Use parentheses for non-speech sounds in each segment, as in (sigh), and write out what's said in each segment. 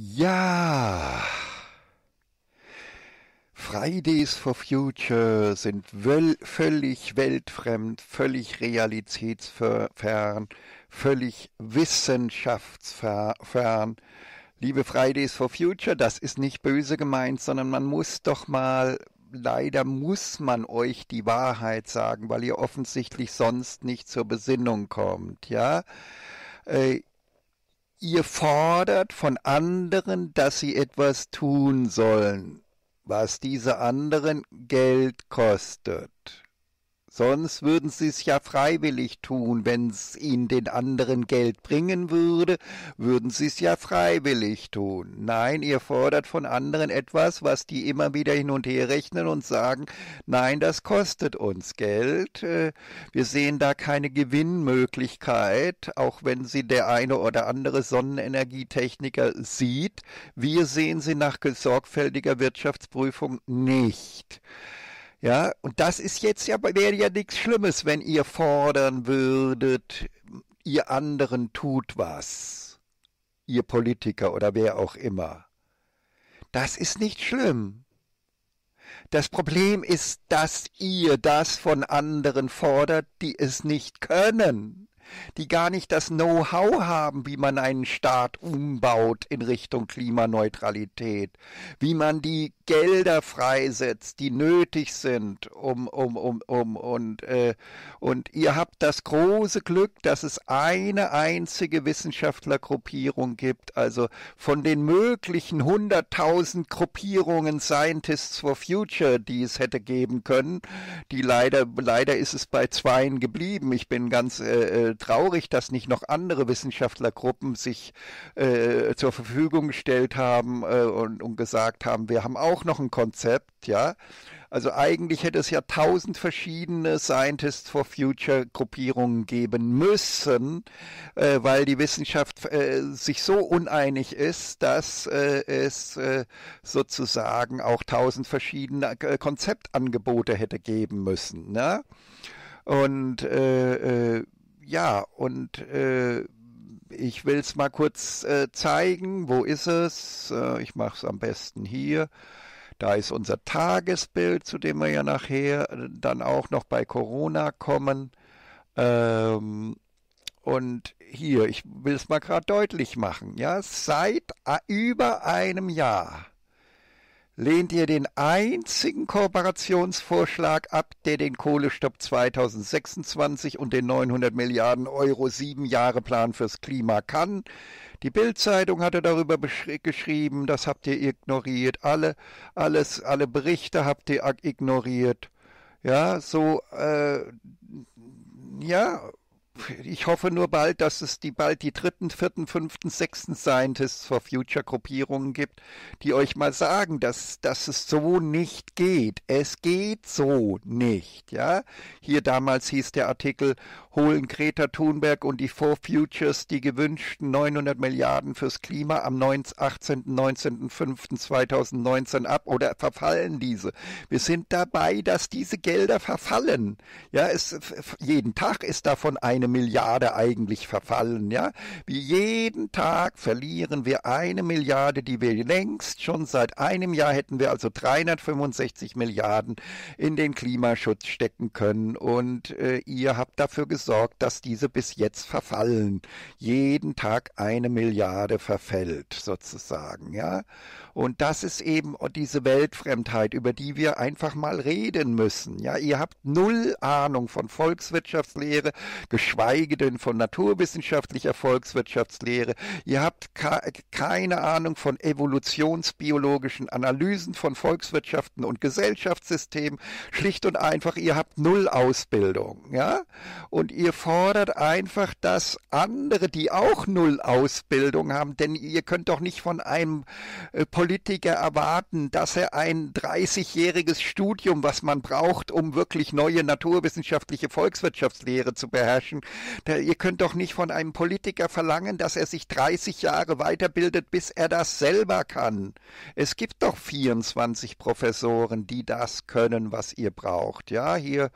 Ja. Fridays for Future sind völlig weltfremd, völlig realitätsfern, völlig wissenschaftsfern. Liebe Fridays for Future, das ist nicht böse gemeint, sondern man muss doch mal, leider muss man euch die Wahrheit sagen, weil ihr offensichtlich sonst nicht zur Besinnung kommt, ja? Äh, ihr fordert von anderen, dass sie etwas tun sollen, was diese anderen Geld kostet. Sonst würden sie es ja freiwillig tun, wenn es ihnen den anderen Geld bringen würde, würden sie es ja freiwillig tun. Nein, ihr fordert von anderen etwas, was die immer wieder hin und her rechnen und sagen, nein, das kostet uns Geld. Äh, wir sehen da keine Gewinnmöglichkeit, auch wenn sie der eine oder andere Sonnenenergietechniker sieht. Wir sehen sie nach sorgfältiger Wirtschaftsprüfung nicht. Ja, und das ist jetzt ja, wäre ja nichts Schlimmes, wenn ihr fordern würdet, ihr anderen tut was. Ihr Politiker oder wer auch immer. Das ist nicht schlimm. Das Problem ist, dass ihr das von anderen fordert, die es nicht können, die gar nicht das Know-how haben, wie man einen Staat umbaut in Richtung Klimaneutralität, wie man die Gelder freisetzt, die nötig sind, um, um, um, um, und, äh, und ihr habt das große Glück, dass es eine einzige Wissenschaftlergruppierung gibt, also von den möglichen 100.000 Gruppierungen Scientists for Future, die es hätte geben können, die leider, leider ist es bei zweien geblieben. Ich bin ganz äh, äh traurig, dass nicht noch andere Wissenschaftlergruppen sich äh, zur Verfügung gestellt haben äh, und, und gesagt haben, wir haben auch auch noch ein Konzept, ja. Also eigentlich hätte es ja tausend verschiedene Scientists for Future Gruppierungen geben müssen, äh, weil die Wissenschaft äh, sich so uneinig ist, dass äh, es äh, sozusagen auch tausend verschiedene äh, Konzeptangebote hätte geben müssen. Ne? Und äh, ja, und ich will es mal kurz zeigen. Wo ist es? ich mache es am besten hier. Da ist unser Tagesbild, zu dem wir ja nachher äh, dann auch noch bei Corona kommen. Ähm, und hier, ich will es mal gerade deutlich machen, ja, seit äh, über einem Jahr lehnt ihr den einzigen Kooperationsvorschlag ab, der den Kohlestopp 2026 und den 900 Milliarden Euro Sieben-Jahre-Plan fürs Klima kann. Die Bildzeitung hatte darüber geschrieben, das habt ihr ignoriert. Alle, alles, alle Berichte habt ihr ignoriert. Ja, so, äh, ja, ich hoffe nur bald, dass es die bald die dritten, vierten, fünften, sechsten Scientists for Future Gruppierungen gibt, die euch mal sagen, dass, dass es so nicht geht. Es geht so nicht, ja. Hier damals hieß der Artikel, holen Greta Thunberg und die Four Futures die gewünschten 900 Milliarden fürs Klima am 18. 19. 5. 2019 ab oder verfallen diese. Wir sind dabei, dass diese Gelder verfallen. Ja, es, jeden Tag ist davon eine eine Milliarde eigentlich verfallen, ja? Wie jeden Tag verlieren wir eine Milliarde, die wir längst schon seit einem Jahr hätten wir also 365 Milliarden in den Klimaschutz stecken können und äh, ihr habt dafür gesorgt, dass diese bis jetzt verfallen. Jeden Tag eine Milliarde verfällt sozusagen, ja? Und das ist eben diese Weltfremdheit, über die wir einfach mal reden müssen. Ja, ihr habt null Ahnung von Volkswirtschaftslehre, geschweige geschweige denn von naturwissenschaftlicher Volkswirtschaftslehre. Ihr habt keine Ahnung von evolutionsbiologischen Analysen von Volkswirtschaften und Gesellschaftssystemen. Schlicht und einfach, ihr habt null Ausbildung, ja? Und ihr fordert einfach, dass andere, die auch null Ausbildung haben, denn ihr könnt doch nicht von einem äh, Politiker erwarten, dass er ein 30-jähriges Studium, was man braucht, um wirklich neue naturwissenschaftliche Volkswirtschaftslehre zu beherrschen, da, ihr könnt doch nicht von einem Politiker verlangen, dass er sich 30 Jahre weiterbildet, bis er das selber kann. Es gibt doch 24 Professoren, die das können, was ihr braucht. Ja, hier,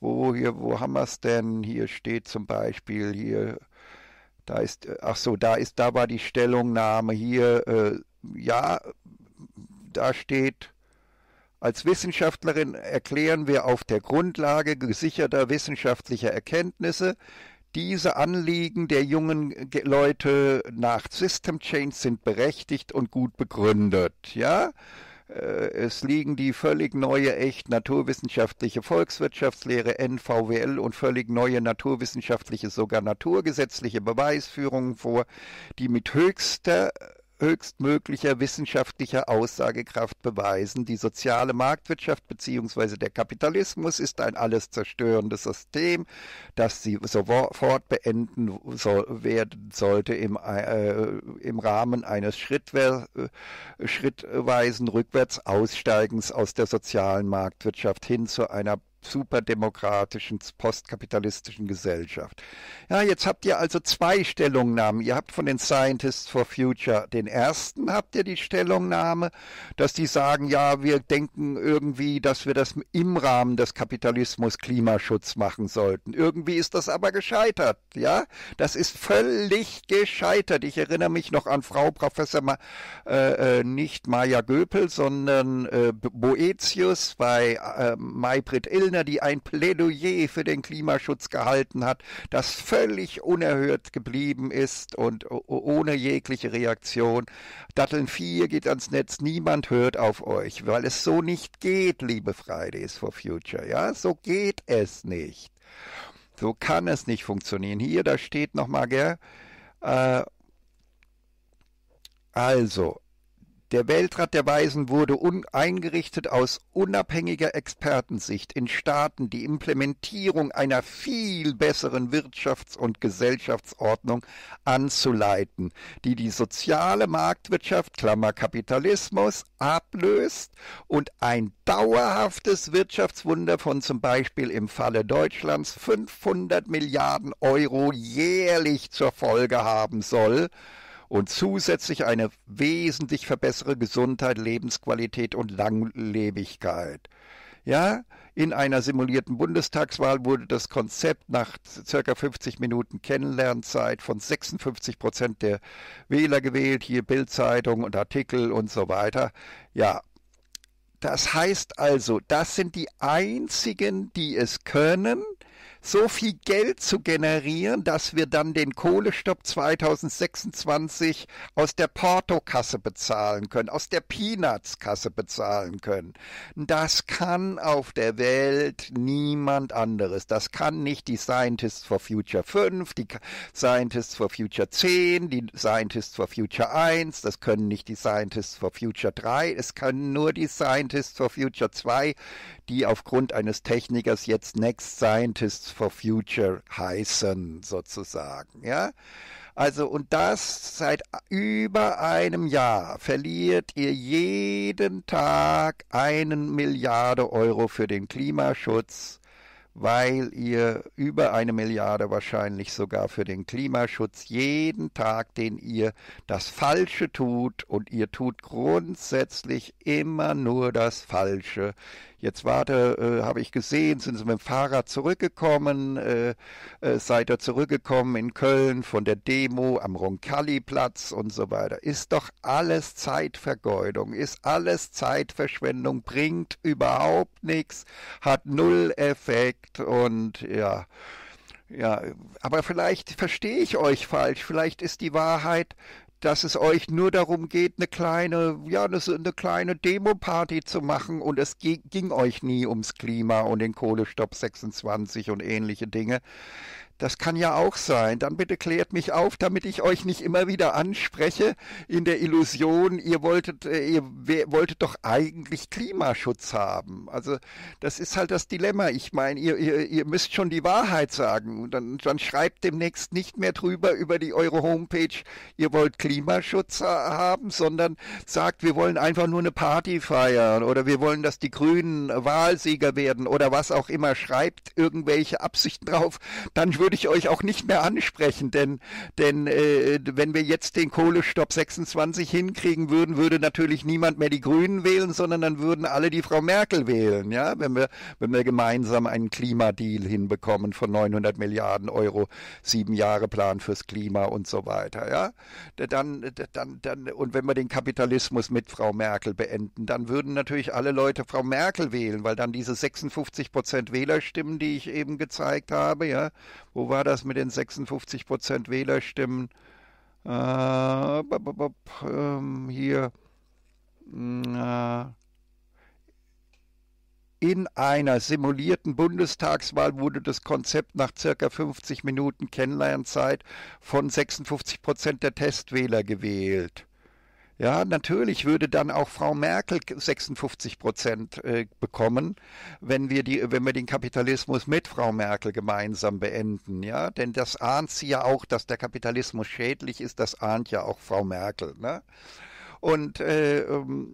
wo, hier, wo haben wir es denn? Hier steht zum Beispiel hier, da ist, äh, ach so, da ist, da war die Stellungnahme hier, äh, ja, da steht, als Wissenschaftlerin erklären wir auf der Grundlage gesicherter wissenschaftlicher Erkenntnisse diese Anliegen der jungen Leute nach System Change sind berechtigt und gut begründet. Ja, äh, es liegen die völlig neue, echt naturwissenschaftliche Volkswirtschaftslehre, NVWL und völlig neue naturwissenschaftliche, sogar naturgesetzliche Beweisführungen vor, die mit höchster höchstmöglicher wissenschaftlicher Aussagekraft beweisen, die soziale Marktwirtschaft bzw. der Kapitalismus ist ein alles zerstörendes System, das sie sofort beenden so, werden sollte im, äh, im Rahmen eines Schrittwer schrittweisen Rückwärtsaussteigens aus der sozialen Marktwirtschaft hin zu einer superdemokratischen, postkapitalistischen Gesellschaft. Ja, jetzt habt ihr also zwei Stellungnahmen. Ihr habt von den Scientists for Future den ersten, habt ihr die Stellungnahme, dass die sagen, ja, wir denken irgendwie, dass wir das im Rahmen des Kapitalismus Klimaschutz machen sollten. Irgendwie ist das aber gescheitert, ja? Das ist völlig gescheitert. Ich erinnere mich noch an Frau Professor Ma, äh, äh nicht Maya Göpel, sondern äh, Boetius bei äh, Maybrit Illner Grüner, die ein Plädoyer für den Klimaschutz gehalten hat, das völlig unerhört geblieben ist und ohne jegliche Reaktion. Datteln 4 geht ans Netz, niemand hört auf euch, weil es so nicht geht, liebe Fridays for Future. Ja, so geht es nicht. So kann es nicht funktionieren. Hier, da steht nochmal, gell? Äh, also, der Weltrat der Weisen wurde eingerichtet aus unabhängiger Expertensicht in Staaten, die Implementierung einer viel besseren Wirtschafts- und Gesellschaftsordnung anzuleiten, die die soziale Marktwirtschaft, Klammer Kapitalismus, ablöst und ein dauerhaftes Wirtschaftswunder von zum Beispiel im Falle Deutschlands 500 Milliarden Euro jährlich zur Folge haben soll, und zusätzlich eine wesentlich verbessere Gesundheit, Lebensqualität und Langlebigkeit. Ja, in einer simulierten Bundestagswahl wurde das Konzept nach circa 50 Minuten Kennenlernzeit von 56 Prozent der Wähler gewählt, hier Bildzeitung und Artikel und so weiter. Ja, das heißt also, das sind die einzigen, die es können so viel Geld zu generieren, dass wir dann den Kohlestopp 2026 aus der Portokasse bezahlen können, aus der Peanuts-Kasse bezahlen können. Das kann auf der Welt niemand anderes. Das kann nicht die Scientists for Future 5, die Scientists for Future 10, die Scientists for Future 1, das können nicht die Scientists for Future 3, es können nur die Scientists for Future 2, die aufgrund eines Technikers jetzt Next Scientists for Future heißen, sozusagen, ja. Also, und das seit über einem Jahr verliert ihr jeden Tag einen Milliarde Euro für den Klimaschutz, weil ihr über eine Milliarde wahrscheinlich sogar für den Klimaschutz jeden Tag, den ihr das Falsche tut und ihr tut grundsätzlich immer nur das Falsche jetzt warte, äh, habe ich gesehen, sind sie mit dem Fahrrad zurückgekommen, äh, äh, seid ihr zurückgekommen in Köln von der Demo am Roncalli-Platz und so weiter. Ist doch alles Zeitvergeudung, ist alles Zeitverschwendung, bringt überhaupt nichts, hat null Effekt und ja. Ja, aber vielleicht verstehe ich euch falsch. Vielleicht ist die Wahrheit, dass es euch nur darum geht, eine kleine, ja, eine, kleine Demo-Party zu machen und es ging euch nie ums Klima und den Kohlestopp 26 und ähnliche Dinge. Das kann ja auch sein. Dann bitte klärt mich auf, damit ich euch nicht immer wieder anspreche in der Illusion, ihr wolltet, äh, ihr wolltet doch eigentlich Klimaschutz haben. Also das ist halt das Dilemma. Ich meine, ihr, ihr, ihr müsst schon die Wahrheit sagen. dann, dann schreibt demnächst nicht mehr drüber über die eure Homepage, ihr wollt Klimaschutz haben, sondern sagt, wir wollen einfach nur eine Party feiern oder wir wollen, dass die Grünen Wahlsieger werden oder was auch immer. Schreibt irgendwelche Absichten drauf. Dann würde würde ich euch auch nicht mehr ansprechen, denn, denn äh, wenn wir jetzt den Kohlestopp 26 hinkriegen würden, würde natürlich niemand mehr die Grünen wählen, sondern dann würden alle die Frau Merkel wählen, ja, wenn wir, wenn wir gemeinsam einen Klimadeal hinbekommen von 900 Milliarden Euro, sieben Jahre Plan fürs Klima und so weiter, ja. Dann, dann, dann, und wenn wir den Kapitalismus mit Frau Merkel beenden, dann würden natürlich alle Leute Frau Merkel wählen, weil dann diese 56 Prozent Wählerstimmen, die ich eben gezeigt habe, ja, wo war das mit den 56 Prozent Wählerstimmen? Äh, ähm, hier. Hm, äh. In einer simulierten Bundestagswahl wurde das Konzept nach circa 50 Minuten Kennenlernzeit von 56 Prozent der Testwähler gewählt. Ja, natürlich würde dann auch Frau Merkel 56 Prozent äh, bekommen, wenn wir die, wenn wir den Kapitalismus mit Frau Merkel gemeinsam beenden. Ja, denn das ahnt sie ja auch, dass der Kapitalismus schädlich ist. Das ahnt ja auch Frau Merkel. Ne? Und äh, ähm,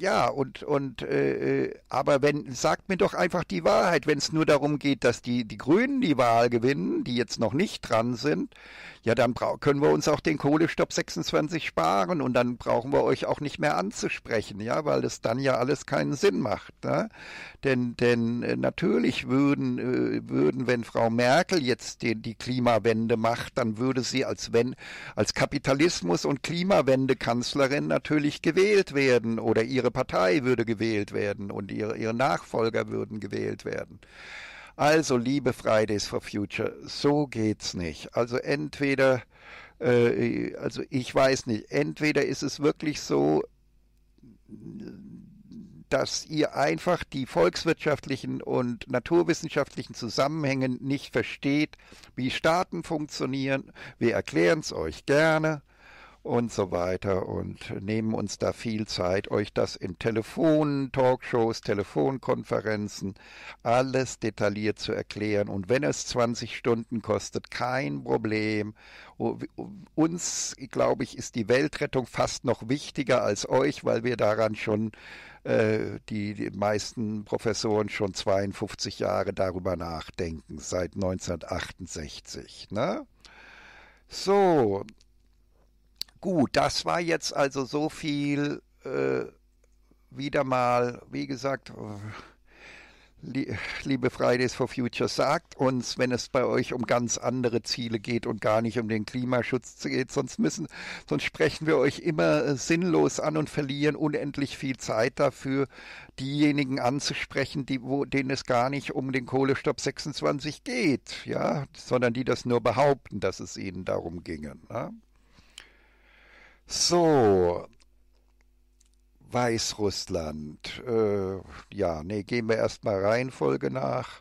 ja, und, und äh, äh aber wenn, sagt mir doch einfach die Wahrheit, wenn es nur darum geht, dass die, die Grünen die Wahl gewinnen, die jetzt noch nicht dran sind, ja, dann können wir uns auch den Kohlestopp 26 sparen und dann brauchen wir euch auch nicht mehr anzusprechen, ja, weil es dann ja alles keinen Sinn macht. Ne? Denn, denn äh, natürlich würden, äh, würden, wenn Frau Merkel jetzt den, die Klimawende macht, dann würde sie als, wenn, als Kapitalismus- und Klimawende-Kanzlerin natürlich gewählt werden oder ihre Partei würde gewählt werden und ihre, ihre Nachfolger würden gewählt werden. Also, liebe Fridays for Future, so geht's nicht. Also entweder, äh, also ich weiß nicht, entweder ist es wirklich so, dass ihr einfach die volkswirtschaftlichen und naturwissenschaftlichen Zusammenhänge nicht versteht, wie Staaten funktionieren. Wir erklären es euch gerne und so weiter und nehmen uns da viel Zeit, euch das in Telefon, Talkshows, Telefonkonferenzen alles detailliert zu erklären. Und wenn es 20 Stunden kostet, kein Problem. Uns, glaube ich, ist die Weltrettung fast noch wichtiger als euch, weil wir daran schon äh, die, die, meisten Professoren schon 52 Jahre darüber nachdenken, seit 1968. Ne? So, Gut, das war jetzt also so viel äh, wieder mal, wie gesagt, liebe Fridays for Future, sagt uns, wenn es bei euch um ganz andere Ziele geht und gar nicht um den Klimaschutz geht, sonst müssen, sonst sprechen wir euch immer äh, sinnlos an und verlieren unendlich viel Zeit dafür, diejenigen anzusprechen, die, wo, denen es gar nicht um den Kohlestopp 26 geht, ja, sondern die das nur behaupten, dass es ihnen darum ginge. Ne? So, Weißrussland. Äh, ja, nee, gehen wir erstmal Reihenfolge nach.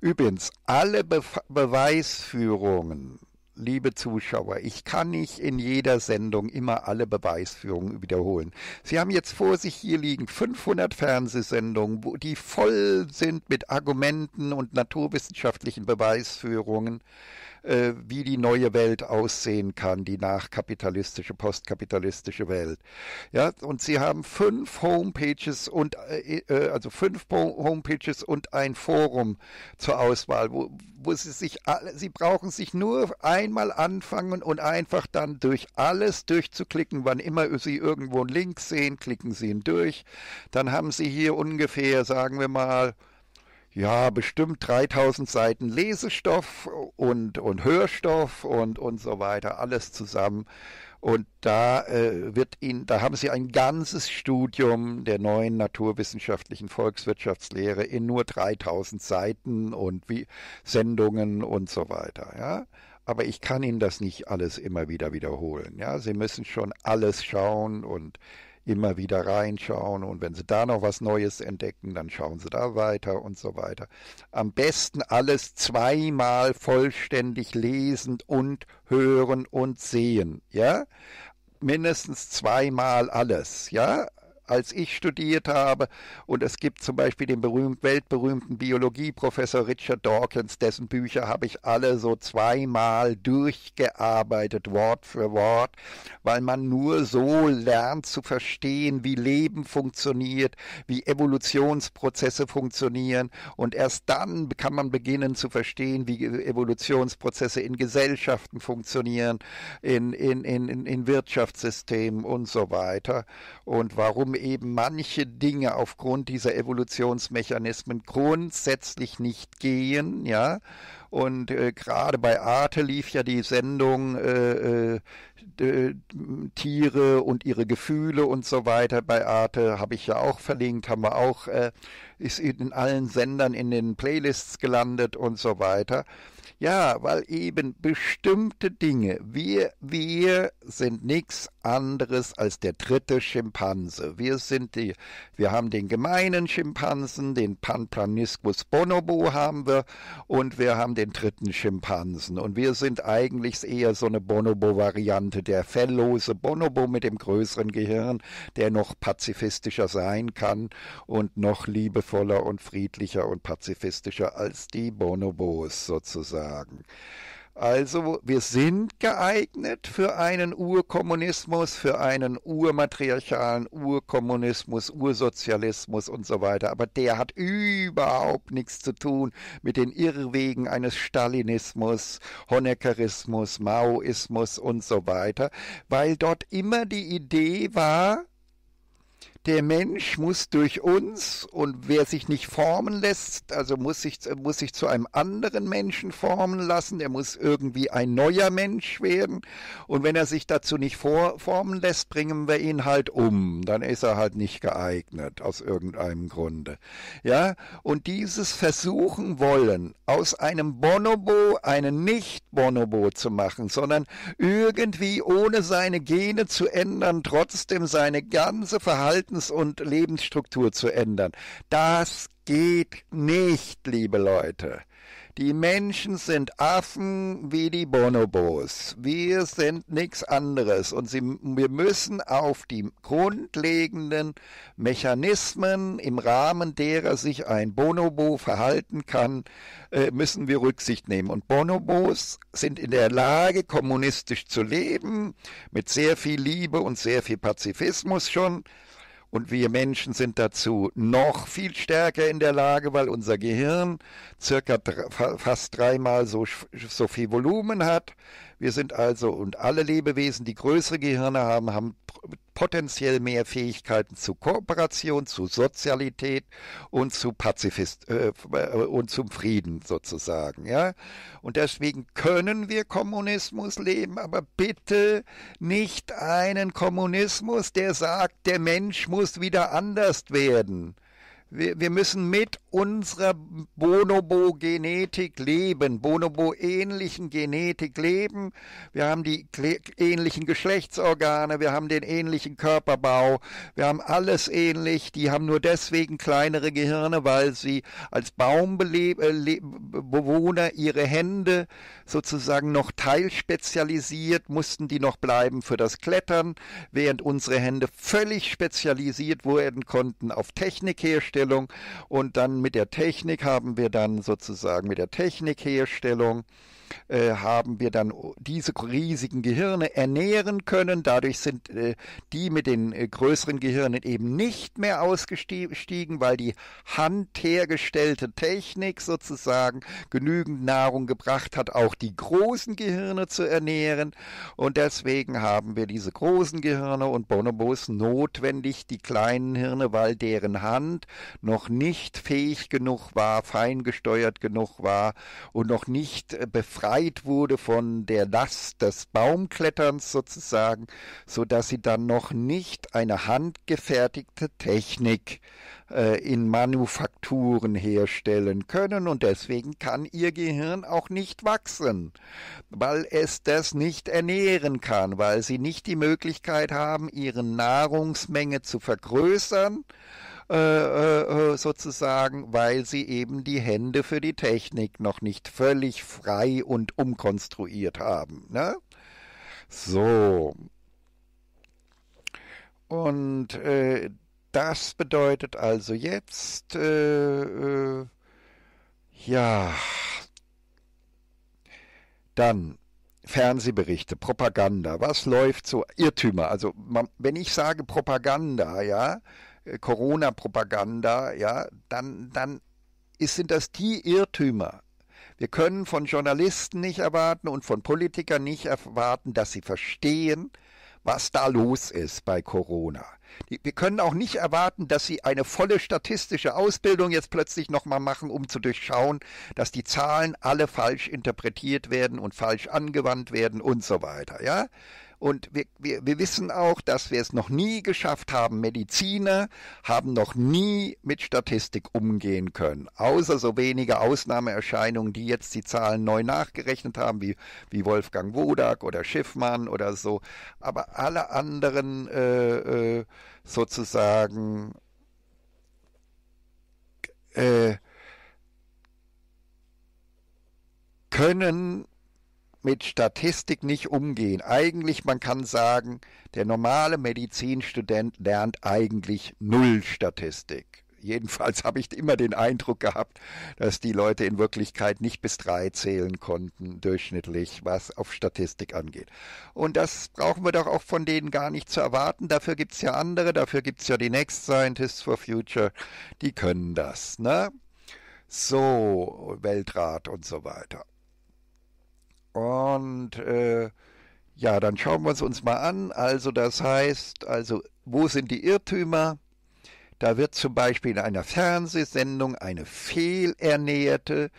Übrigens, alle Be Beweisführungen, liebe Zuschauer, ich kann nicht in jeder Sendung immer alle Beweisführungen wiederholen. Sie haben jetzt vor sich hier liegen 500 Fernsehsendungen, wo die voll sind mit Argumenten und naturwissenschaftlichen Beweisführungen äh, wie die neue Welt aussehen kann, die nachkapitalistische, postkapitalistische Welt. Ja, und sie haben fünf Homepages und äh, äh also fünf Homepages und ein Forum zur Auswahl, wo, wo sie sich alle, sie brauchen sich nur einmal anfangen und einfach dann durch alles durchzuklicken, wann immer sie irgendwo einen Link sehen, klicken sie ihn durch. Dann haben sie hier ungefähr, sagen wir mal, ja, bestimmt 3000 Seiten Lesestoff und, und Hörstoff und, und so weiter, alles zusammen. Und da äh, wird Ihnen, da haben Sie ein ganzes Studium der neuen naturwissenschaftlichen Volkswirtschaftslehre in nur 3000 Seiten und wie Sendungen und so weiter, ja. Aber ich kann Ihnen das nicht alles immer wieder wiederholen, ja. Sie müssen schon alles schauen und immer wieder reinschauen und wenn sie da noch was Neues entdecken, dann schauen sie da weiter und so weiter. Am besten alles zweimal vollständig lesen und hören und sehen, ja? Mindestens zweimal alles, ja? als ich studiert habe. Und es gibt zum Beispiel den berühmt, weltberühmten Biologieprofessor Richard Dawkins, dessen Bücher habe ich alle so zweimal durchgearbeitet, Wort für Wort, weil man nur so lernt zu verstehen, wie Leben funktioniert, wie Evolutionsprozesse funktionieren. Und erst dann kann man beginnen zu verstehen, wie Evolutionsprozesse in Gesellschaften funktionieren, in, in, in, in Wirtschaftssystemen und so weiter. Und warum eben manche Dinge aufgrund dieser Evolutionsmechanismen grundsätzlich nicht gehen, ja. Und äh, gerade bei Arte lief ja die Sendung äh, äh, Tiere und ihre Gefühle und so weiter. Bei Arte habe ich ja auch verlinkt, haben wir auch, äh, ist in allen Sendern in den Playlists gelandet und so weiter. Ja, weil eben bestimmte Dinge, wir, wir sind nichts anderes als der dritte Schimpanse. Wir sind die, wir haben den gemeinen Schimpansen, den Panplaniscus bonobo haben wir und wir haben den dritten Schimpansen. Und wir sind eigentlich eher so eine Bonobo-Variante, der felllose Bonobo mit dem größeren Gehirn, der noch pazifistischer sein kann und noch liebevoller und friedlicher und pazifistischer als die Bonobos sozusagen sagen. Also wir sind geeignet für einen Urkommunismus, für einen urmatriarchalen Urkommunismus, Ursozialismus und so weiter. Aber der hat überhaupt nichts zu tun mit den Irrwegen eines Stalinismus, Honeckerismus, Maoismus und so weiter, weil dort immer die Idee war, der Mensch muss durch uns und wer sich nicht formen lässt, also muss sich, muss sich zu einem anderen Menschen formen lassen, er muss irgendwie ein neuer Mensch werden und wenn er sich dazu nicht vor, formen lässt, bringen wir ihn halt um, dann ist er halt nicht geeignet aus irgendeinem Grunde. Ja, und dieses versuchen wollen, aus einem Bonobo einen Nicht-Bonobo zu machen, sondern irgendwie ohne seine Gene zu ändern, trotzdem seine ganze Verhalten Verhaltens- und Lebensstruktur zu ändern. Das geht nicht, liebe Leute. Die Menschen sind Affen wie die Bonobos. Wir sind nichts anderes. Und sie, wir müssen auf die grundlegenden Mechanismen, im Rahmen derer sich ein Bonobo verhalten kann, äh, müssen wir Rücksicht nehmen. Und Bonobos sind in der Lage, kommunistisch zu leben, mit sehr viel Liebe und sehr viel Pazifismus schon. Und wir Menschen sind dazu noch viel stärker in der Lage, weil unser Gehirn circa fast dreimal so, so viel Volumen hat. Wir sind also, und alle Lebewesen, die größere Gehirne haben, haben potenziell mehr Fähigkeiten zu Kooperation, zu Sozialität und zu Pazifist äh, äh, und zum Frieden sozusagen, ja? Und deswegen können wir Kommunismus leben, aber bitte nicht einen Kommunismus, der sagt, der Mensch muss wieder anders werden wir, wir müssen mit unserer Bonobo-Genetik leben, Bonobo-ähnlichen Genetik leben. Wir haben die ähnlichen Geschlechtsorgane, wir haben den ähnlichen Körperbau, wir haben alles ähnlich. Die haben nur deswegen kleinere Gehirne, weil sie als Baumbewohner äh, ihre Hände sozusagen noch teilspezialisiert mussten, die noch bleiben für das Klettern, während unsere Hände völlig spezialisiert werden konnten auf Technikherstellung Herstellung und dann mit der Technik haben wir dann sozusagen mit der Technikherstellung äh, haben wir dann diese riesigen Gehirne ernähren können. Dadurch sind äh, die mit den äh, größeren Gehirnen eben nicht mehr ausgestiegen, weil die handhergestellte Technik sozusagen genügend Nahrung gebracht hat, auch die großen Gehirne zu ernähren. Und deswegen haben wir diese großen Gehirne und Bonobos notwendig, die kleinen Hirne, weil deren Hand noch nicht fähig genug war, feingesteuert genug war und noch nicht befähigt befreit wurde von der Last des Baumkletterns sozusagen, so dass sie dann noch nicht eine handgefertigte Technik äh, in Manufakturen herstellen können und deswegen kann ihr Gehirn auch nicht wachsen, weil es das nicht ernähren kann, weil sie nicht die Möglichkeit haben, ihre Nahrungsmenge zu vergrößern äh, äh, äh, sozusagen, weil sie eben die Hände für die Technik noch nicht völlig frei und umkonstruiert haben. Ne? So. Und äh, das bedeutet also jetzt, äh, äh, ja, dann Fernsehberichte, Propaganda, was läuft so, Irrtümer. Also man, wenn ich sage Propaganda, ja, äh, Corona-Propaganda, ja, dann, dann ist, sind das die Irrtümer. Wir können von Journalisten nicht erwarten und von Politikern nicht erwarten, dass sie verstehen, was da los ist bei Corona. Wir können auch nicht erwarten, dass sie eine volle statistische Ausbildung jetzt plötzlich nochmal machen, um zu durchschauen, dass die Zahlen alle falsch interpretiert werden und falsch angewandt werden und so weiter. Ja, und wir, wir, wir wissen auch, dass wir es noch nie geschafft haben. Mediziner haben noch nie mit Statistik umgehen können. Außer so wenige Ausnahmeerscheinungen, die jetzt die Zahlen neu nachgerechnet haben, wie, wie Wolfgang Wodak oder Schiffmann oder so. Aber alle anderen äh, äh sozusagen äh, können mit Statistik nicht umgehen. Eigentlich, man kann sagen, der normale Medizinstudent lernt eigentlich null Statistik. Jedenfalls habe ich immer den Eindruck gehabt, dass die Leute in Wirklichkeit nicht bis drei zählen konnten, durchschnittlich, was auf Statistik angeht. Und das brauchen wir doch auch von denen gar nicht zu erwarten. Dafür gibt es ja andere, dafür gibt es ja die Next Scientists for Future, die können das, ne? So, Weltrat und so weiter. Und äh, ja, dann schauen wir es uns mal an. Also das heißt, also wo sind die Irrtümer? Da wird zum Beispiel in einer Fernsehsendung eine fehlernährte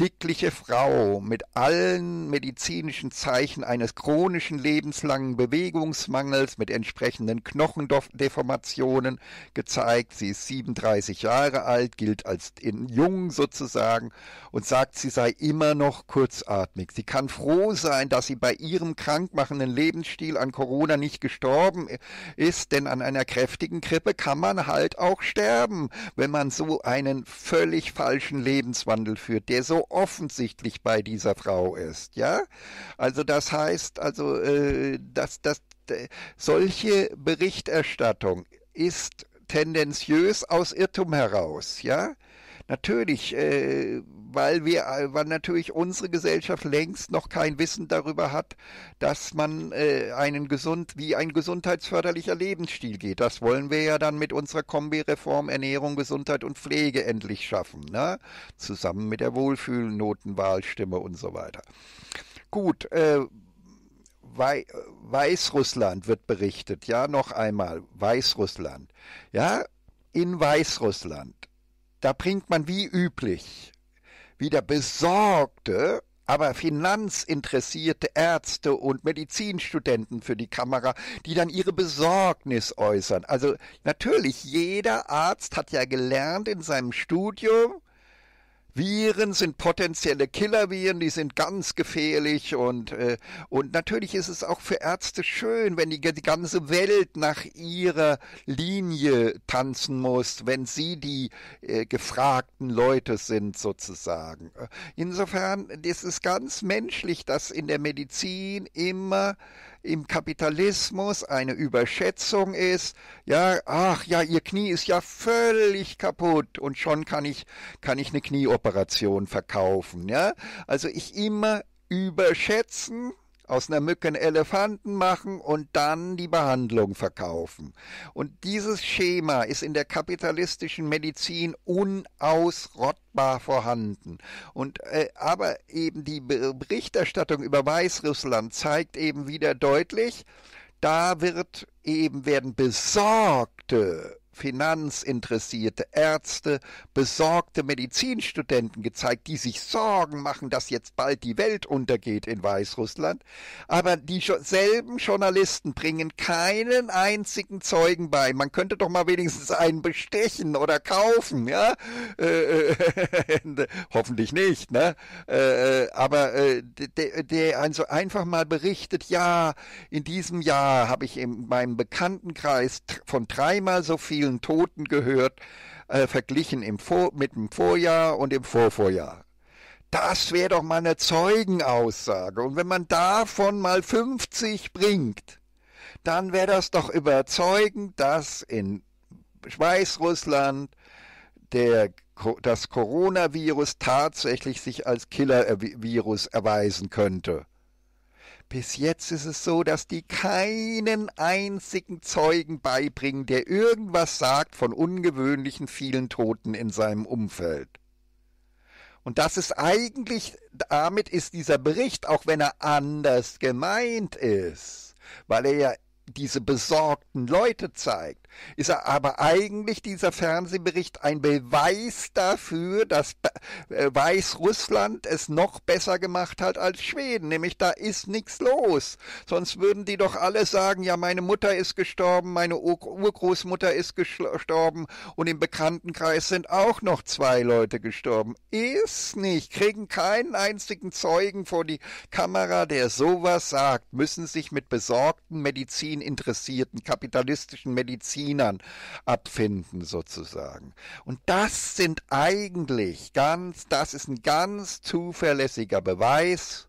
dickliche Frau mit allen medizinischen Zeichen eines chronischen lebenslangen Bewegungsmangels mit entsprechenden Knochendeformationen gezeigt. Sie ist 37 Jahre alt, gilt als jung sozusagen und sagt, sie sei immer noch kurzatmig. Sie kann froh sein, dass sie bei ihrem krankmachenden Lebensstil an Corona nicht gestorben ist, denn an einer kräftigen Grippe kann man halt auch sterben, wenn man so einen völlig falschen Lebenswandel führt, der so offensichtlich bei dieser Frau ist, ja? Also das heißt, also äh, dass das solche Berichterstattung ist tendenziös aus Irrtum heraus, ja? Natürlich, äh, weil wir, äh, weil natürlich unsere Gesellschaft längst noch kein Wissen darüber hat, dass man äh, einen gesund, wie ein gesundheitsförderlicher Lebensstil geht. Das wollen wir ja dann mit unserer Kombi-Reform Ernährung, Gesundheit und Pflege endlich schaffen, ne? Zusammen mit der Wohlfühlnotenwahlstimme und so weiter. Gut, äh, Wei Weißrussland wird berichtet, ja, noch einmal, Weißrussland. Ja, in Weißrussland da bringt man wie üblich wieder besorgte, aber finanzinteressierte Ärzte und Medizinstudenten für die Kamera, die dann ihre Besorgnis äußern. Also natürlich, jeder Arzt hat ja gelernt in seinem Studium, Viren sind potenzielle Killerviren, die sind ganz gefährlich und, äh, und natürlich ist es auch für Ärzte schön, wenn die, die ganze Welt nach ihrer Linie tanzen muss, wenn sie die äh, gefragten Leute sind sozusagen. Äh, insofern, das ist ganz menschlich, dass in der Medizin immer im Kapitalismus eine Überschätzung ist. Ja, ach ja, ihr Knie ist ja völlig kaputt und schon kann ich, kann ich eine Knieoperation verkaufen. Ja, also ich immer überschätzen aus einer Mücke einen Elefanten machen und dann die Behandlung verkaufen. Und dieses Schema ist in der kapitalistischen Medizin unausrottbar vorhanden. Und äh, aber eben die Berichterstattung über Weißrussland zeigt eben wieder deutlich, da wird eben werden besorgte finanzinteressierte Ärzte, besorgte Medizinstudenten gezeigt, die sich Sorgen machen, dass jetzt bald die Welt untergeht in Weißrussland. Aber dieselben Journalisten bringen keinen einzigen Zeugen bei. Man könnte doch mal wenigstens einen bestechen oder kaufen, ja? Äh, äh, (laughs) hoffentlich nicht, ne? Äh, äh aber der, äh, der also einfach mal berichtet, ja, in diesem Jahr habe ich in meinem Bekanntenkreis von dreimal so viel vielen Toten gehört, äh, verglichen im Vor mit dem Vorjahr und im Vorvorjahr. Das wäre doch mal eine Zeugenaussage. Und wenn man davon mal 50 bringt, dann wäre das doch überzeugend, dass in Weißrussland der, das Coronavirus tatsächlich sich als Killer-Virus erweisen könnte. Bis jetzt ist es so, dass die keinen einzigen Zeugen beibringen, der irgendwas sagt von ungewöhnlichen vielen Toten in seinem Umfeld. Und das ist eigentlich, damit ist dieser Bericht, auch wenn er anders gemeint ist, weil er ja diese besorgten Leute zeigt, ist aber eigentlich dieser Fernsehbericht ein Beweis dafür, dass äh, Weißrussland es noch besser gemacht hat als Schweden, nämlich da ist nichts los. Sonst würden die doch alle sagen, ja, meine Mutter ist gestorben, meine Urgroßmutter ist gestorben und im Bekanntenkreis sind auch noch zwei Leute gestorben. Ist nicht, kriegen keinen einzigen Zeugen vor die Kamera, der sowas sagt, müssen sich mit besorgten Medizin interessierten, kapitalistischen Medizin Martinern abfinden sozusagen. Und das sind eigentlich ganz, das ist ein ganz zuverlässiger Beweis,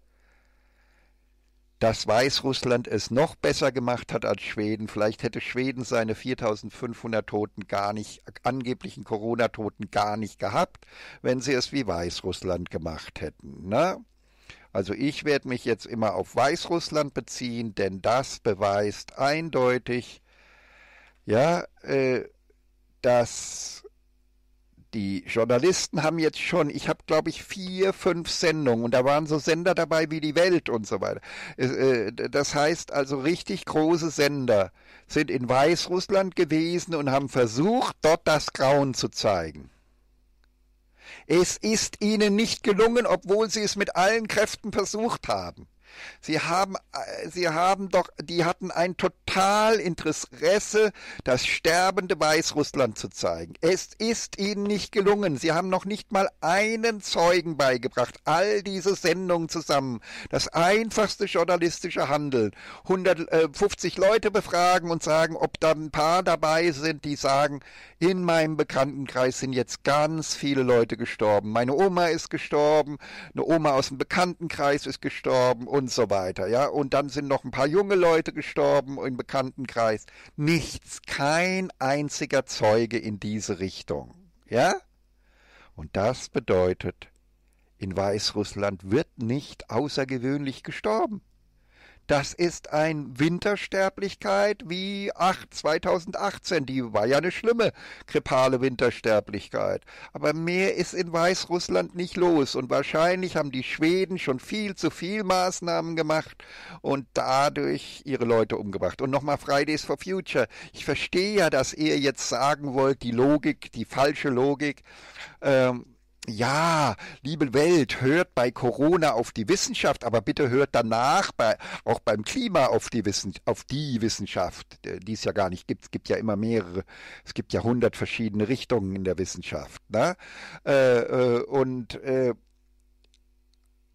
dass Weißrussland es noch besser gemacht hat als Schweden. Vielleicht hätte Schweden seine 4500 Toten gar nicht, angeblichen Corona-Toten gar nicht gehabt, wenn sie es wie Weißrussland gemacht hätten. Ne? Also ich werde mich jetzt immer auf Weißrussland beziehen, denn das beweist eindeutig, ja, äh, dass die Journalisten haben jetzt schon, ich habe glaube ich vier, fünf Sendungen und da waren so Sender dabei wie die Welt und so weiter. Äh, äh, das heißt also richtig große Sender sind in Weißrussland gewesen und haben versucht, dort das Grauen zu zeigen. Es ist ihnen nicht gelungen, obwohl sie es mit allen Kräften versucht haben. Sie haben, äh, sie haben doch, die hatten ein total total Interesse, das sterbende Weißrussland zu zeigen. Es ist ihnen nicht gelungen. Sie haben noch nicht mal einen Zeugen beigebracht. All diese Sendungen zusammen, das einfachste journalistische Handeln. 150 äh, Leute befragen und sagen, ob da ein paar dabei sind, die sagen, in meinem Bekanntenkreis sind jetzt ganz viele Leute gestorben. Meine Oma ist gestorben, eine Oma aus dem Bekanntenkreis ist gestorben und so weiter, ja. Und dann sind noch ein paar junge Leute gestorben im Bekanntenkreis, nichts, kein einziger Zeuge in diese Richtung. Ja? Und das bedeutet, in Weißrussland wird nicht außergewöhnlich gestorben. Das ist ein Wintersterblichkeit wie 8, 2018. Die war ja eine schlimme grippale Wintersterblichkeit. Aber mehr ist in Weißrussland nicht los. Und wahrscheinlich haben die Schweden schon viel zu viel Maßnahmen gemacht und dadurch ihre Leute umgebracht. Und nochmal Fridays for Future. Ich verstehe ja, dass ihr jetzt sagen wollt, die Logik, die falsche Logik. Ähm, ja, liebe Welt, hört bei Corona auf die Wissenschaft, aber bitte hört danach bei, auch beim Klima auf die, Wissen, auf die Wissenschaft, äh, die es ja gar nicht gibt. Es gibt ja immer mehrere, es gibt ja hundert verschiedene Richtungen in der Wissenschaft. Ne? Äh, äh, und äh,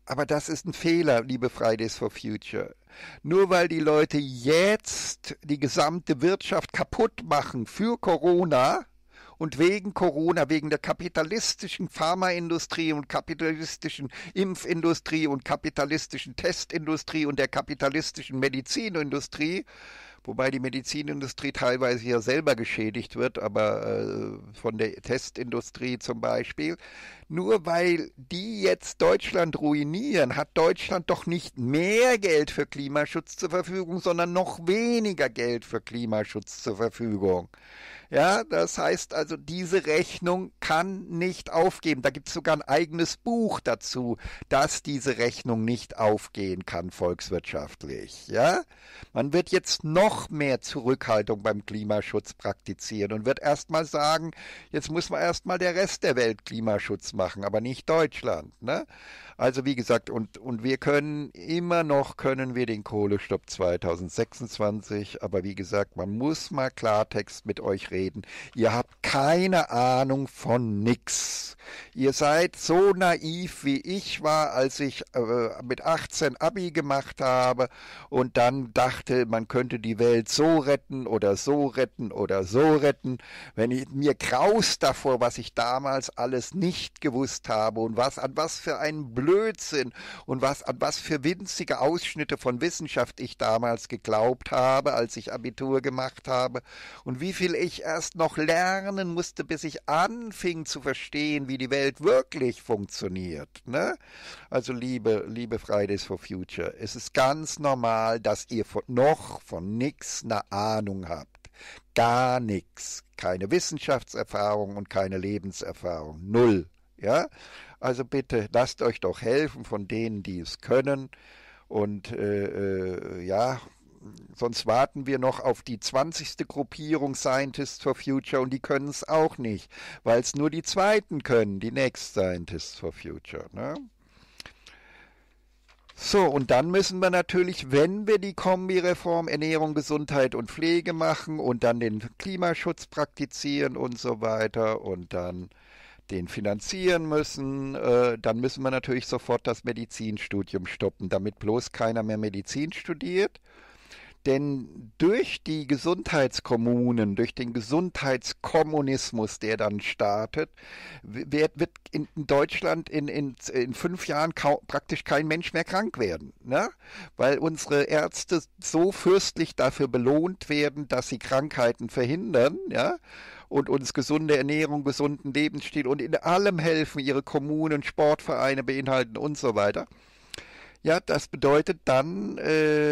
aber das ist ein Fehler, liebe Fridays for Future. Nur weil die Leute jetzt die gesamte Wirtschaft kaputt machen für Corona, und wegen Corona, wegen der kapitalistischen Pharmaindustrie und kapitalistischen Impfindustrie und kapitalistischen Testindustrie und der kapitalistischen Medizinindustrie, wobei die Medizinindustrie teilweise ja selber geschädigt wird, aber äh, von der Testindustrie zum Beispiel. Nur weil die jetzt Deutschland ruinieren, hat Deutschland doch nicht mehr Geld für Klimaschutz zur Verfügung, sondern noch weniger Geld für Klimaschutz zur Verfügung. Ja, das heißt also, diese Rechnung kann nicht aufgeben. Da gibt es sogar ein eigenes Buch dazu, dass diese Rechnung nicht aufgehen kann volkswirtschaftlich. Ja, man wird jetzt noch mehr Zurückhaltung beim Klimaschutz praktizieren und wird erstmal sagen, jetzt muss man erstmal der Rest der Welt Klimaschutz machen, aber nicht Deutschland. Ne? Also wie gesagt, und, und wir können immer noch können wir den Kohlestopp 2026, aber wie gesagt, man muss mal Klartext mit euch reden reden. Ihr habt keine Ahnung von nix. Ihr seid so naiv, wie ich war, als ich äh, mit 18 Abi gemacht habe und dann dachte, man könnte die Welt so retten oder so retten oder so retten. Wenn ich mir graus davor, was ich damals alles nicht gewusst habe und was an was für einen Blödsinn und was an was für winzige Ausschnitte von Wissenschaft ich damals geglaubt habe, als ich Abitur gemacht habe und wie viel ich erst noch lernen musste, bis ich anfing zu verstehen, wie wie die Welt wirklich funktioniert. Ne? Also liebe, liebe Fridays for Future, es ist ganz normal, dass ihr von, noch von nichts eine Ahnung habt. Gar nichts. Keine Wissenschaftserfahrung und keine Lebenserfahrung. Null. Ja? Also bitte lasst euch doch helfen von denen, die es können. Und äh, äh, ja, sonst warten wir noch auf die 20. Gruppierung Scientists for Future und die können es auch nicht, weil es nur die zweiten können, die Next Scientists for Future. Ne? So, und dann müssen wir natürlich, wenn wir die Kombireform Ernährung, Gesundheit und Pflege machen und dann den Klimaschutz praktizieren und so weiter und dann den finanzieren müssen, äh, dann müssen wir natürlich sofort das Medizinstudium stoppen, damit bloß keiner mehr Medizin studiert denn durch die Gesundheitskommunen, durch den Gesundheitskommunismus, der dann startet, wird, wird in Deutschland in, in, in fünf Jahren kaum, praktisch kein Mensch mehr krank werden. Ne? Weil unsere Ärzte so fürstlich dafür belohnt werden, dass sie Krankheiten verhindern. Ja? und uns gesunde Ernährung, gesunden Lebensstil und in allem helfen, ihre Kommunen, Sportvereine beinhalten und so weiter. Ja, das bedeutet dann äh,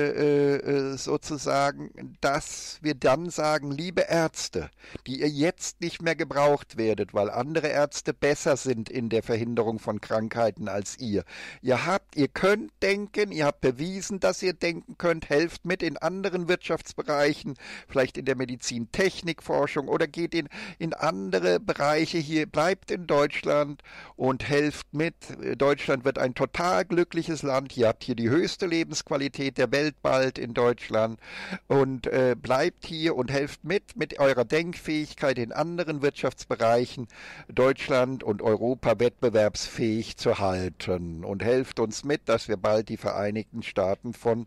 äh, äh, sozusagen, dass wir dann sagen, liebe Ärzte, die ihr jetzt nicht mehr gebraucht werdet, weil andere Ärzte besser sind in der Verhinderung von Krankheiten als ihr. Ihr habt, ihr könnt denken, ihr habt bewiesen, dass ihr denken könnt, helft mit in anderen Wirtschaftsbereichen, vielleicht in der Medizintechnikforschung oder geht in, in andere Bereiche hier, bleibt in Deutschland und helft mit. Deutschland wird ein total glückliches Land. Hier ihr habt hier die höchste Lebensqualität der Welt bald in Deutschland und äh, bleibt hier und helft mit mit eurer Denkfähigkeit in anderen Wirtschaftsbereichen Deutschland und Europa wettbewerbsfähig zu halten und helft uns mit, dass wir bald die Vereinigten Staaten von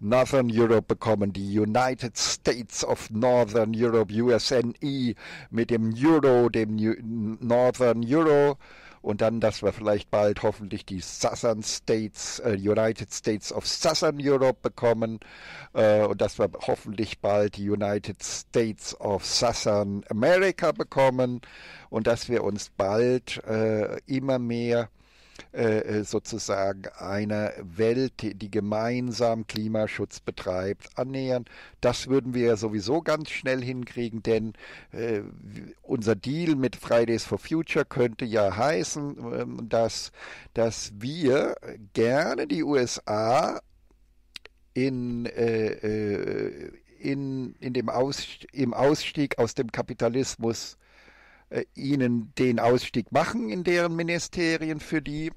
Northern Europe bekommen, die United States of Northern Europe, USNE, mit dem Euro, dem Northern Euro und dann, dass wir vielleicht bald hoffentlich die Southern States, äh, United States of Southern Europe bekommen äh, und dass wir hoffentlich bald die United States of Southern America bekommen und dass wir uns bald äh, immer mehr äh, äh, sozusagen einer Welt, die gemeinsam Klimaschutz betreibt, annähern. Das würden wir ja sowieso ganz schnell hinkriegen, denn äh, unser Deal mit Fridays for Future könnte ja heißen, ähm, dass, dass wir gerne die USA in, äh, äh, in, in dem Aus, im Ausstieg aus dem Kapitalismus äh, ihnen den Ausstieg machen in deren Ministerien für die,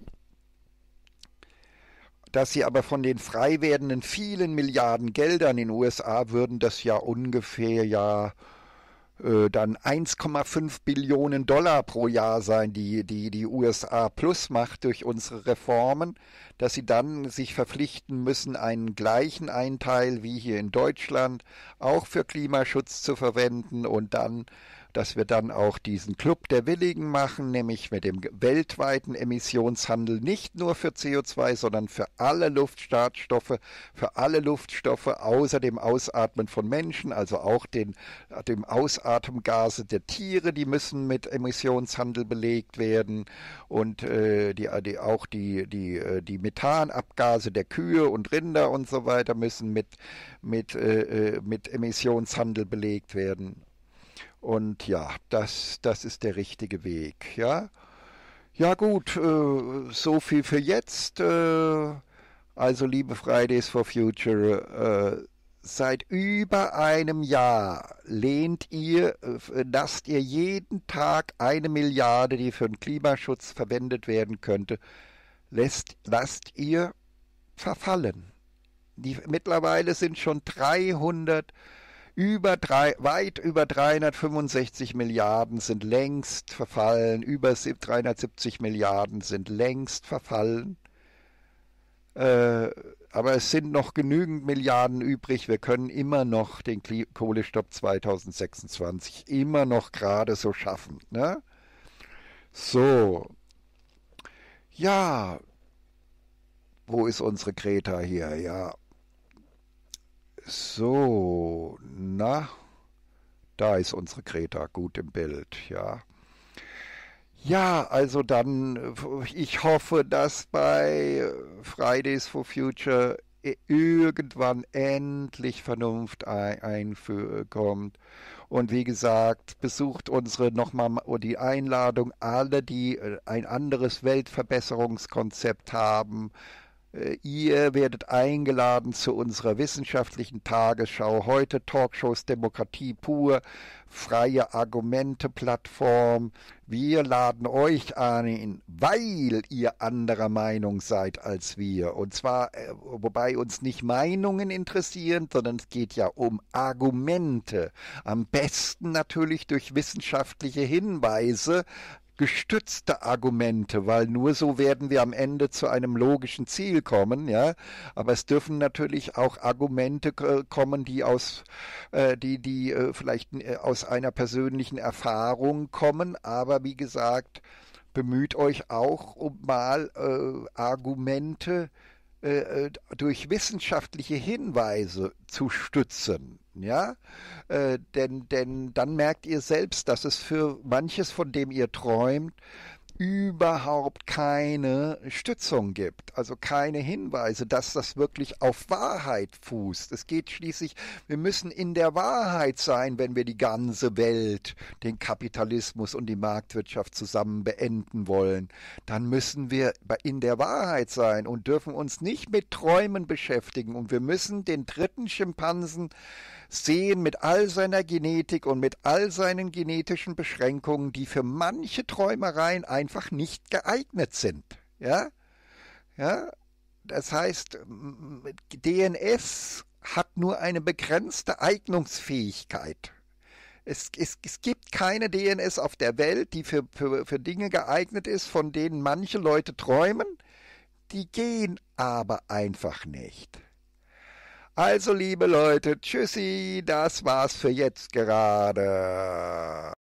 dass sie aber von den frei werdenden vielen Milliarden Geldern in den USA würden das ja ungefähr ja äh, dann 1,5 Billionen Dollar pro Jahr sein, die, die die USA plus macht durch unsere Reformen, dass sie dann sich verpflichten müssen, einen gleichen Einteil wie hier in Deutschland auch für Klimaschutz zu verwenden und dann dass wir dann auch diesen Club der Willigen machen, nämlich mit dem weltweiten Emissionshandel nicht nur für CO2, sondern für alle Luftschadstoffe, für alle Luftstoffe außer dem Ausatmen von Menschen, also auch den, dem Ausatemgase der Tiere, die müssen mit Emissionshandel belegt werden und äh, die, die, auch die, die, äh, die Methanabgase der Kühe und Rinder und so weiter müssen mit, mit, äh, äh mit Emissionshandel belegt werden. Und ja, das, das ist der richtige Weg, ja. Ja gut, äh, so viel für jetzt. Äh, also liebe Fridays for Future, äh, seit über einem Jahr lehnt ihr, äh, lasst ihr jeden Tag eine Milliarde, die für den Klimaschutz verwendet werden könnte, lässt, lasst ihr verfallen. Die, mittlerweile sind schon 300 Milliarden. Über drei, weit über 365 Milliarden sind längst verfallen, über 370 Milliarden sind längst verfallen. Äh, aber es sind noch genügend Milliarden übrig. Wir können immer noch den Kohlestopp 2026 immer noch gerade so schaffen. Ne? So. Ja. Wo ist unsere Kreta hier? Ja. So, na, da ist unsere Greta gut im Bild, ja. Ja, also dann, ich hoffe, dass bei Fridays for Future irgendwann endlich Vernunft einkommt. Und wie gesagt, besucht unsere nochmal die Einladung, alle, die äh, ein anderes Weltverbesserungskonzept haben, äh, ihr werdet eingeladen zu unserer wissenschaftlichen Tagesschau. Heute Talkshows Demokratie pur, freie Argumente-Plattform. Wir laden euch ein, weil ihr anderer Meinung seid als wir. Und zwar, äh, wobei uns nicht Meinungen interessieren, sondern es geht ja um Argumente. Am besten natürlich durch wissenschaftliche Hinweise, gestützte Argumente, weil nur so werden wir am Ende zu einem logischen Ziel kommen, ja. Aber es dürfen natürlich auch Argumente äh, kommen, die aus, äh, die, die äh, vielleicht äh, aus einer persönlichen Erfahrung kommen, aber wie gesagt, bemüht euch auch um mal äh, Argumente, äh, äh, äh, durch wissenschaftliche Hinweise zu stützen. Ja, äh, denn, denn dann merkt ihr selbst, dass es für manches, von dem ihr träumt, überhaupt keine Stützung gibt, also keine Hinweise, dass das wirklich auf Wahrheit fußt. Es geht schließlich, wir müssen in der Wahrheit sein, wenn wir die ganze Welt, den Kapitalismus und die Marktwirtschaft zusammen beenden wollen. Dann müssen wir in der Wahrheit sein und dürfen uns nicht mit Träumen beschäftigen und wir müssen den dritten Schimpansen sehen mit all seiner Genetik und mit all seinen genetischen Beschränkungen, die für manche Träumereien einfach nicht geeignet sind. Ja? Ja? Das heißt, DNS hat nur eine begrenzte Eignungsfähigkeit. Es, es, es, gibt keine DNS auf der Welt, die für, für, für Dinge geeignet ist, von denen manche Leute träumen. Die gehen aber einfach nicht. Also liebe Leute, tschüssi, das war's für jetzt gerade.